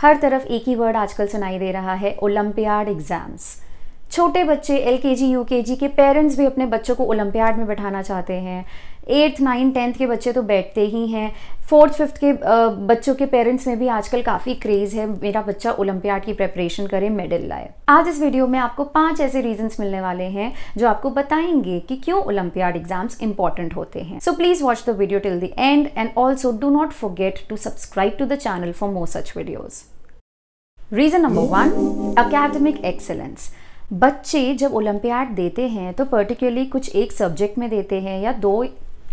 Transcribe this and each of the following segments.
हर तरफ एक ही वर्ड आजकल सुनाई दे रहा है ओलम्पियाड एग्ज़ाम्स छोटे बच्चे एल के जी यू के जी के पेरेंट्स भी अपने बच्चों को ओलंपियाड में बैठाना चाहते हैं एट्थ नाइन्थ टेंथ के बच्चे तो बैठते ही हैं फोर्थ फिफ्थ के बच्चों के पेरेंट्स में भी आजकल काफ़ी क्रेज़ है मेरा बच्चा ओलंपियाड की प्रेपरेशन करे मेडल लाए आज इस वीडियो में आपको पांच ऐसे रीजंस मिलने वाले हैं जो आपको बताएंगे कि क्यों ओलंपियाड एग्जाम्स इंपॉर्टेंट होते हैं so please watch the video till the end and also do not forget to subscribe to the channel for more such videos reason number one academic excellence बच्चे जब ओलंपियाड देते हैं तो particularly कुछ एक subject में देते हैं या दो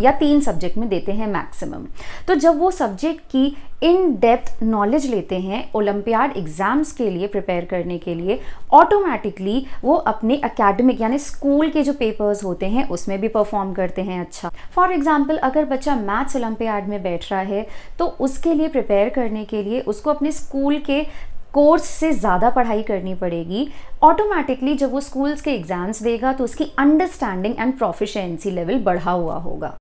या तीन सब्जेक्ट में देते हैं मैक्सिमम तो जब वो सब्जेक्ट की इन डेप्थ नॉलेज लेते हैं ओलम्पियाड एग्ज़ाम्स के लिए प्रिपेयर करने के लिए ऑटोमेटिकली वो अपने एकेडमिक यानी स्कूल के जो पेपर्स होते हैं उसमें भी परफॉर्म करते हैं अच्छा फॉर एग्ज़ाम्पल अगर बच्चा मैथ्स ओलंपियाड में बैठ रहा है तो उसके लिए प्रिपेयर करने के लिए उसको अपने स्कूल के कोर्स से ज़्यादा पढ़ाई करनी पड़ेगी ऑटोमेटिकली जब वो स्कूल्स के एग्ज़ाम्स देगा तो उसकी अंडरस्टैंडिंग एंड प्रोफिशेंसी लेवल बढ़ा हुआ होगा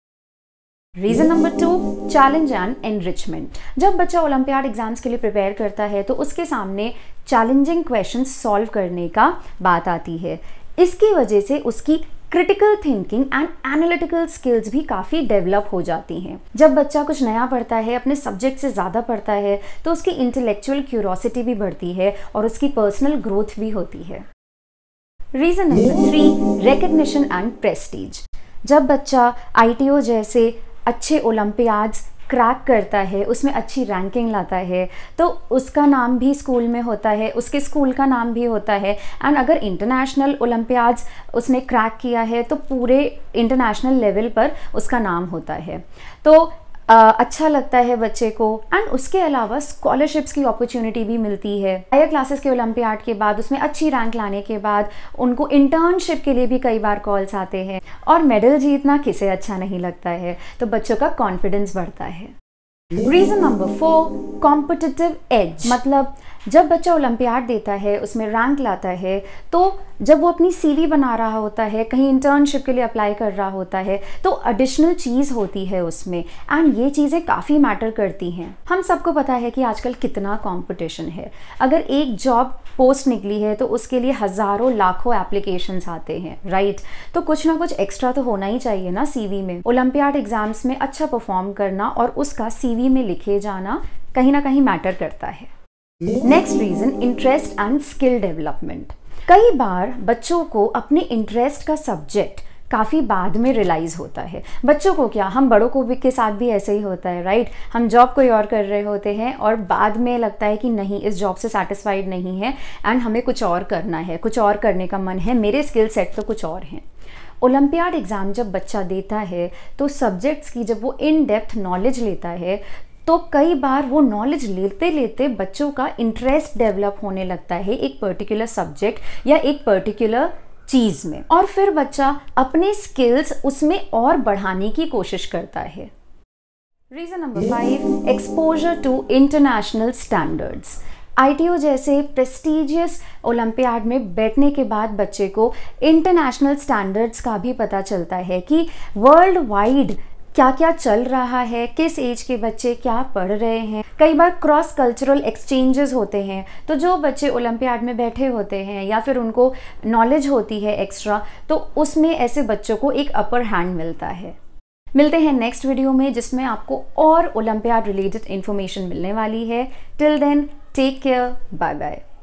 reason number two challenge and enrichment जब बच्चा ओलंपियाड एग्ज़ाम्स के लिए प्रिपेयर करता है तो उसके सामने चैलेंजिंग क्वेश्चन सॉल्व करने का बात आती है इसकी वजह से उसकी critical thinking and analytical skills भी काफ़ी डेवलप हो जाती हैं जब बच्चा कुछ नया पढ़ता है अपने सब्जेक्ट से ज़्यादा पढ़ता है तो उसकी इंटेलेक्चुअल क्यूरोसिटी भी बढ़ती है और उसकी पर्सनल ग्रोथ भी होती है reason number three recognition and prestige जब बच्चा आई जैसे अच्छे ओलंपियाड्स क्रैक करता है उसमें अच्छी रैंकिंग लाता है तो उसका नाम भी स्कूल में होता है उसके स्कूल का नाम भी होता है एंड अगर इंटरनेशनल ओलंपियाड्स उसने क्रैक किया है तो पूरे इंटरनेशनल लेवल पर उसका नाम होता है तो अच्छा लगता है बच्चे को एंड उसके अलावा स्कॉलरशिप्स की अपॉर्चुनिटी भी मिलती है हायर क्लासेस के ओलंपियाड के बाद उसमें अच्छी रैंक लाने के बाद उनको इंटर्नशिप के लिए भी कई बार कॉल्स आते हैं और मेडल जीतना किसे अच्छा नहीं लगता है तो बच्चों का कॉन्फिडेंस बढ़ता है reason number four competitive edge मतलब जब बच्चा ओलंपियाड देता है उसमें रैंक लाता है तो जब वो अपनी सीवी बना रहा होता है कहीं इंटर्नशिप के लिए अप्लाई कर रहा होता है तो एडिशनल चीज़ होती है उसमें एंड ये चीज़ें काफ़ी मैटर करती हैं हम सबको पता है कि आजकल कितना कंपटीशन है अगर एक जॉब पोस्ट निकली है तो उसके लिए हज़ारों लाखों एप्लीकेशन आते हैं राइट तो कुछ ना कुछ एक्स्ट्रा तो होना ही चाहिए ना सीवी में ओलंपियाड एग्जाम्स में अच्छा परफॉर्म करना और उसका सीवी में लिखे जाना कहीं ना कहीं मैटर करता है next reason interest and skill development कई बार बच्चों को अपने इंटरेस्ट का सब्जेक्ट काफ़ी बाद में रियलाइज़ होता है बच्चों को क्या हम बड़ों को भी के साथ भी ऐसे ही होता है राइट हम जॉब कोई और कर रहे होते हैं और बाद में लगता है कि नहीं इस जॉब से सेटिस्फाइड नहीं है एंड हमें कुछ और करना है कुछ और करने का मन है मेरे स्किल सेट तो कुछ और हैं ओलंपियाड एग्ज़ाम जब बच्चा देता है तो सब्जेक्ट्स की जब वो इन डेप्थ नॉलेज लेता है तो कई बार वो नॉलेज लेते लेते बच्चों का इंटरेस्ट डेवलप होने लगता है एक पर्टिकुलर सब्जेक्ट या एक पर्टिकुलर चीज़ में और फिर बच्चा अपने स्किल्स उसमें और बढ़ाने की कोशिश करता है reason number five exposure to international standards आई जैसे प्रेस्टिजियस ओलंपियाड में बैठने के बाद बच्चे को इंटरनेशनल स्टैंडर्ड्स का भी पता चलता है कि वर्ल्ड वाइड क्या क्या चल रहा है किस एज के बच्चे क्या पढ़ रहे हैं कई बार क्रॉस कल्चरल एक्सचेंजेस होते हैं तो जो बच्चे ओलंपियाड में बैठे होते हैं या फिर उनको नॉलेज होती है एक्स्ट्रा तो उसमें ऐसे बच्चों को एक अपर हैंड मिलता है मिलते हैं नेक्स्ट वीडियो में जिसमें आपको और ओलंपियाड रिलेटेड इन्फॉर्मेशन मिलने वाली है till then take care bye bye